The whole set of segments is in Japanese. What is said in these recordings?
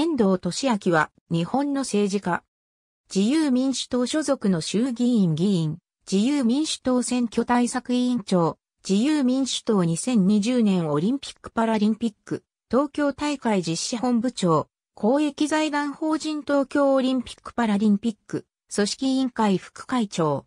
遠藤俊明は日本の政治家。自由民主党所属の衆議院議員、自由民主党選挙対策委員長、自由民主党2020年オリンピック・パラリンピック、東京大会実施本部長、公益財団法人東京オリンピック・パラリンピック、組織委員会副会長、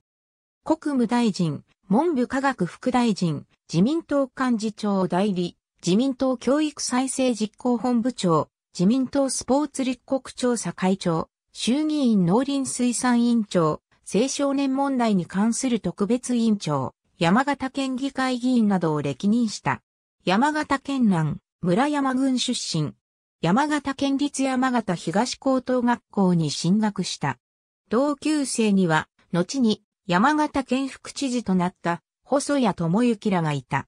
国務大臣、文部科学副大臣、自民党幹事長代理、自民党教育再生実行本部長、自民党スポーツ立国調査会長、衆議院農林水産委員長、青少年問題に関する特別委員長、山形県議会議員などを歴任した。山形県南、村山郡出身。山形県立山形東高等学校に進学した。同級生には、後に山形県副知事となった細谷智之らがいた。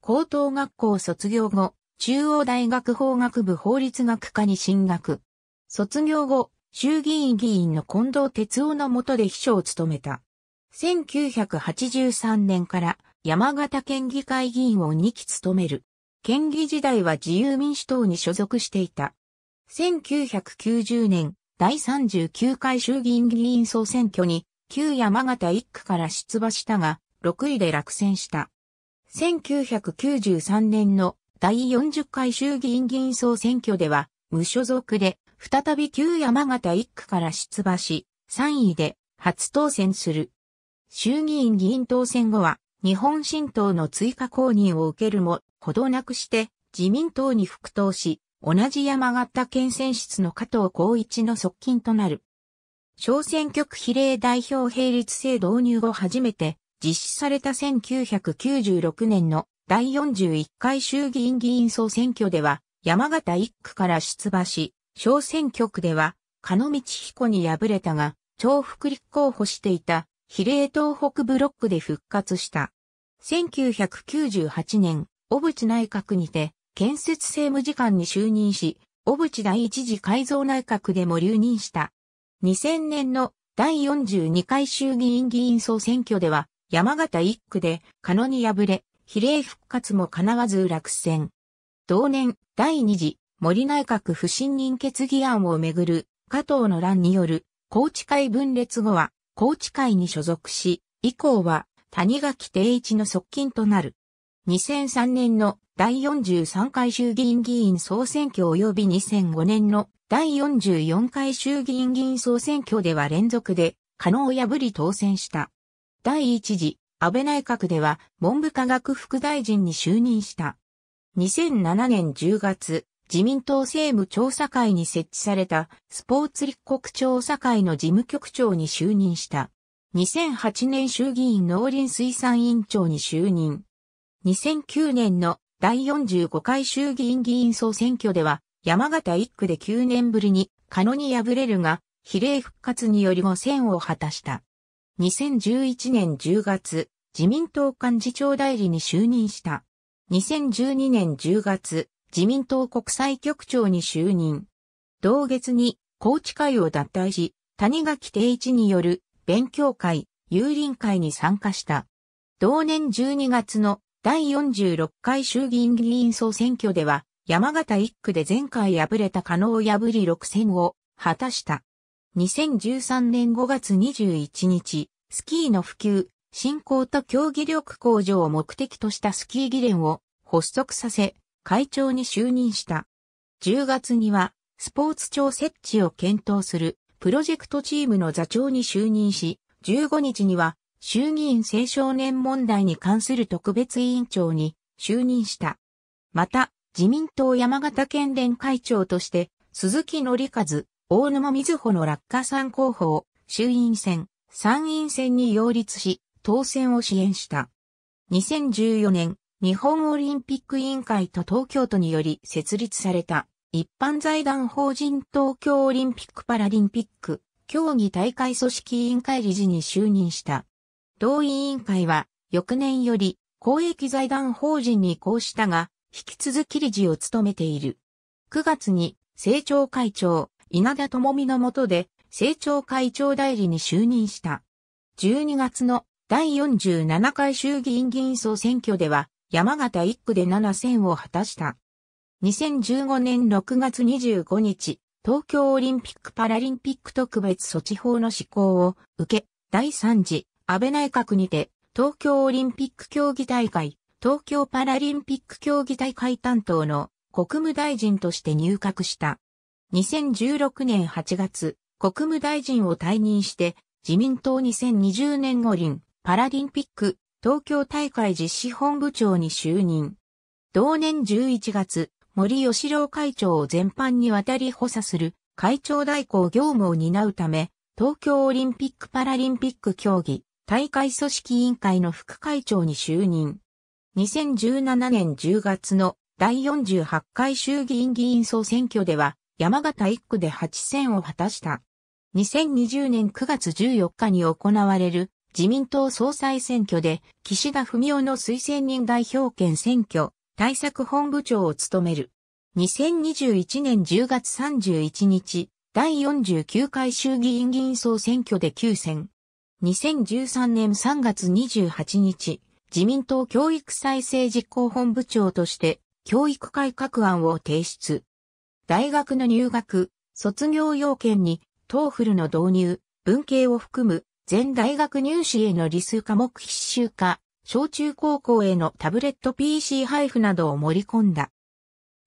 高等学校卒業後、中央大学法学部法律学科に進学。卒業後、衆議院議員の近藤哲夫の下で秘書を務めた。1983年から山形県議会議員を2期務める。県議時代は自由民主党に所属していた。1990年、第39回衆議院議員総選挙に、旧山形1区から出馬したが、6位で落選した。1993年の第40回衆議院議員総選挙では、無所属で、再び旧山形1区から出馬し、3位で初当選する。衆議院議員当選後は、日本新党の追加公認を受けるも、ほどなくして自民党に復党し、同じ山形県選出の加藤光一の側近となる。小選挙区比例代表並立制導入後初めて実施された1996年の第41回衆議院議員総選挙では、山形1区から出馬し、小選挙区では、鹿野道彦に敗れたが、重複立候補していた、比例東北ブロックで復活した。1998年、小渕内閣にて、建設政務次官に就任し、小渕第一次改造内閣でも留任した。2000年の第42回衆議院議員総選挙では、山形1区で、鹿野に敗れ、比例復活もかなわず落選。同年、第二次森内閣不信任決議案をめぐる加藤の乱による高知会分裂後は高知会に所属し、以降は谷垣定一の側近となる。2003年の第43回衆議院議員総選挙及び2005年の第44回衆議院議員総選挙では連続で可能を破り当選した。第一次安倍内閣では文部科学副大臣に就任した。2007年10月、自民党政務調査会に設置されたスポーツ立国調査会の事務局長に就任した。2008年衆議院農林水産委員長に就任。2009年の第45回衆議院議員総選挙では山形1区で9年ぶりにカノに敗れるが比例復活により5選を果たした。2011年10月、自民党幹事長代理に就任した。2012年10月、自民党国際局長に就任。同月に、高知会を脱退し、谷垣定一による勉強会、有林会に参加した。同年12月の第46回衆議院議員総選挙では、山形1区で前回敗れた加納を破り6選を果たした。2013年5月21日、スキーの普及、振興と競技力向上を目的としたスキー議連を発足させ、会長に就任した。10月には、スポーツ庁設置を検討するプロジェクトチームの座長に就任し、15日には、衆議院青少年問題に関する特別委員長に就任した。また、自民党山形県連会長として、鈴木則和、大沼瑞穂の落下参候補を衆院選、参院選に擁立し、当選を支援した。2014年、日本オリンピック委員会と東京都により設立された一般財団法人東京オリンピック・パラリンピック競技大会組織委員会理事に就任した。同委員会は翌年より公益財団法人に移行したが、引き続き理事を務めている。9月に政調会長、稲田智美の下で政調会長代理に就任した。12月の第47回衆議院議員総選挙では山形1区で7選を果たした。2015年6月25日、東京オリンピック・パラリンピック特別措置法の施行を受け、第3次安倍内閣にて東京オリンピック競技大会、東京パラリンピック競技大会担当の国務大臣として入閣した。2016年8月、国務大臣を退任して、自民党2020年五輪パラリンピック東京大会実施本部長に就任。同年11月、森吉郎会長を全般にわたり補佐する会長代行業務を担うため、東京オリンピック・パラリンピック競技大会組織委員会の副会長に就任。2017年10月の第48回衆議院議員総選挙では山形1区で8選を果たした。2020年9月14日に行われる自民党総裁選挙で岸田文雄の推薦人代表権選挙対策本部長を務める。2021年10月31日、第49回衆議院議員総選挙で9選。2013年3月28日、自民党教育再生実行本部長として教育改革案を提出。大学の入学、卒業要件に、トーフルの導入、文系を含む、全大学入試への理数科目必修化、小中高校へのタブレット PC 配布などを盛り込んだ。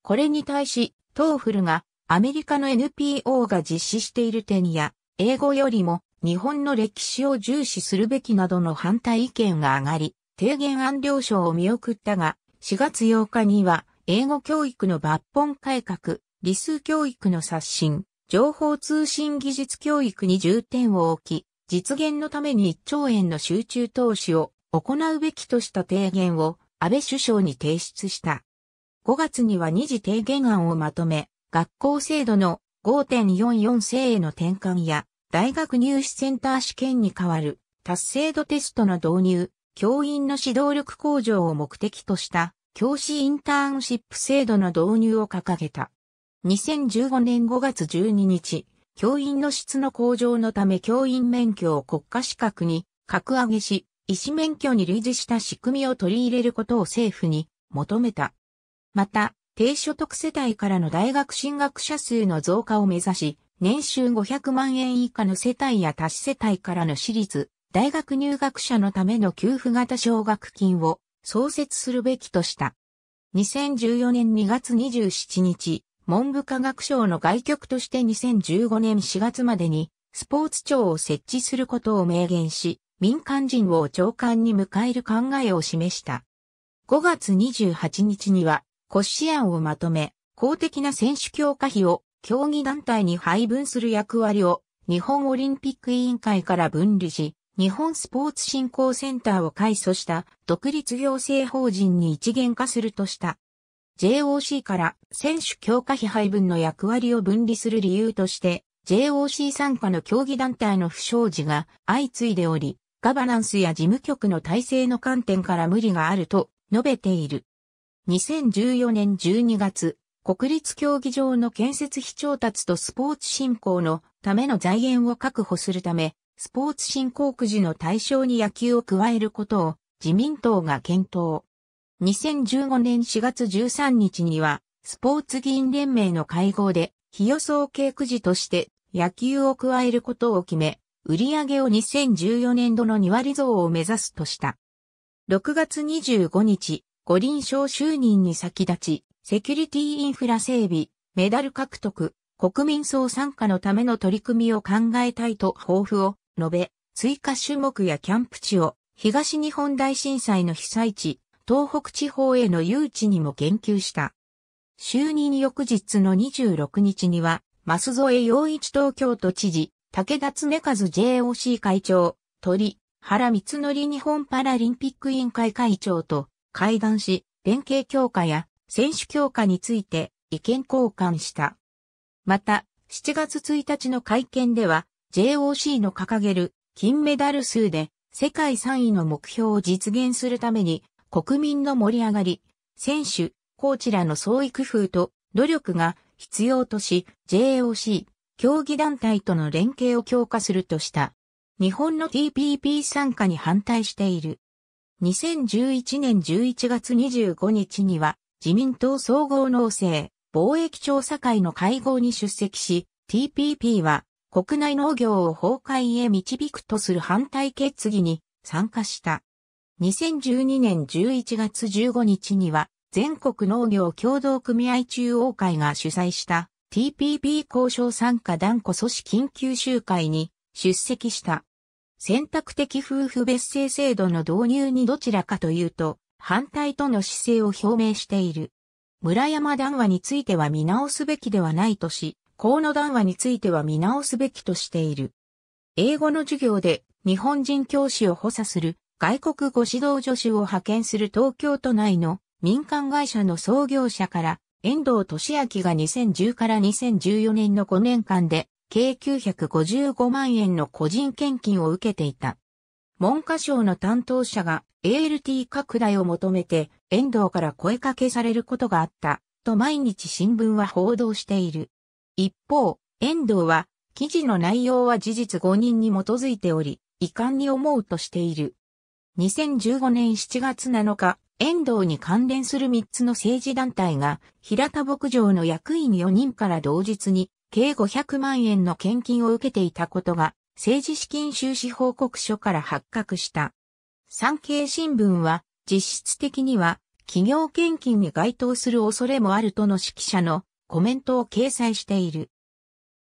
これに対し、トーフルがアメリカの NPO が実施している点や、英語よりも日本の歴史を重視するべきなどの反対意見が上がり、提言案了承を見送ったが、4月8日には英語教育の抜本改革、理数教育の刷新、情報通信技術教育に重点を置き、実現のために1兆円の集中投資を行うべきとした提言を安倍首相に提出した。5月には2次提言案をまとめ、学校制度の5.44制への転換や、大学入試センター試験に代わる達成度テストの導入、教員の指導力向上を目的とした教師インターンシップ制度の導入を掲げた。2015年5月12日、教員の質の向上のため教員免許を国家資格に格上げし、医師免許に類似した仕組みを取り入れることを政府に求めた。また、低所得世帯からの大学進学者数の増加を目指し、年収500万円以下の世帯や多子世帯からの私立、大学入学者のための給付型奨学金を創設するべきとした。2014年2月27日、文部科学省の外局として2015年4月までにスポーツ庁を設置することを明言し、民間人を長官に迎える考えを示した。5月28日には骨子案をまとめ、公的な選手強化費を競技団体に配分する役割を日本オリンピック委員会から分離し、日本スポーツ振興センターを改組した独立行政法人に一元化するとした。JOC から選手強化費配分の役割を分離する理由として、JOC 参加の競技団体の不祥事が相次いでおり、ガバナンスや事務局の体制の観点から無理があると述べている。2014年12月、国立競技場の建設費調達とスポーツ振興のための財源を確保するため、スポーツ振興くじの対象に野球を加えることを自民党が検討。2015年4月13日には、スポーツ議員連盟の会合で、日予想計くじとして野球を加えることを決め、売上を2014年度の2割増を目指すとした。6月25日、五輪賞就任に先立ち、セキュリティインフラ整備、メダル獲得、国民総参加のための取り組みを考えたいと抱負を述べ、追加種目やキャンプ地を東日本大震災の被災地、東北地方への誘致にも言及した。就任翌日の26日には、舛添洋一東京都知事、武田恒和 JOC 会長、鳥原光則日本パラリンピック委員会会長と会談し、連携強化や選手強化について意見交換した。また、7月1日の会見では、JOC の掲げる金メダル数で世界3位の目標を実現するために国民の盛り上がり、選手、コーチらの創意工夫と努力が必要とし、JOC、競技団体との連携を強化するとした。日本の TPP 参加に反対している。2011年11月25日には、自民党総合農政、貿易調査会の会合に出席し、TPP は国内農業を崩壊へ導くとする反対決議に参加した。2012年11月15日には、全国農業協同組合中央会が主催した TPP 交渉参加断固組織緊急集会に出席した。選択的夫婦別姓制度の導入にどちらかというと、反対との姿勢を表明している。村山談話については見直すべきではないとし、河野談話については見直すべきとしている。英語の授業で日本人教師を補佐する外国語指導助手を派遣する東京都内の民間会社の創業者から遠藤俊明が2010から2014年の5年間で計955万円の個人献金を受けていた。文科省の担当者が ALT 拡大を求めて遠藤から声かけされることがあったと毎日新聞は報道している。一方、遠藤は記事の内容は事実誤認に基づいており遺憾に思うとしている。2015年7月7日、遠藤に関連する3つの政治団体が、平田牧場の役員4人から同日に、計500万円の献金を受けていたことが、政治資金収支報告書から発覚した。産経新聞は、実質的には、企業献金に該当する恐れもあるとの指揮者のコメントを掲載している。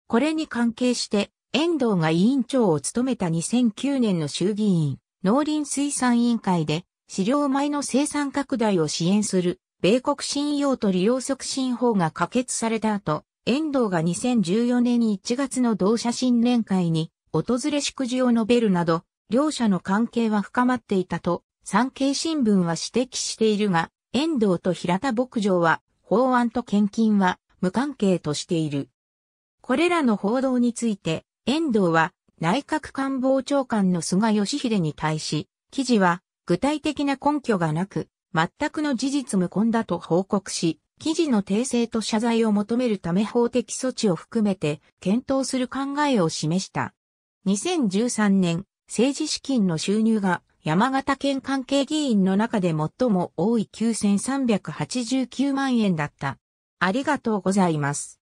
これに関係して、遠藤が委員長を務めた2009年の衆議院農林水産委員会で飼料米の生産拡大を支援する米国信用と利用促進法が可決された後、遠藤が2014年1月の同社新年会に訪れ祝辞を述べるなど、両者の関係は深まっていたと、産経新聞は指摘しているが、遠藤と平田牧場は法案と献金は無関係としている。これらの報道について、遠藤は内閣官房長官の菅義偉に対し、記事は具体的な根拠がなく、全くの事実無根だと報告し、記事の訂正と謝罪を求めるため法的措置を含めて検討する考えを示した。2013年、政治資金の収入が山形県関係議員の中で最も多い9389万円だった。ありがとうございます。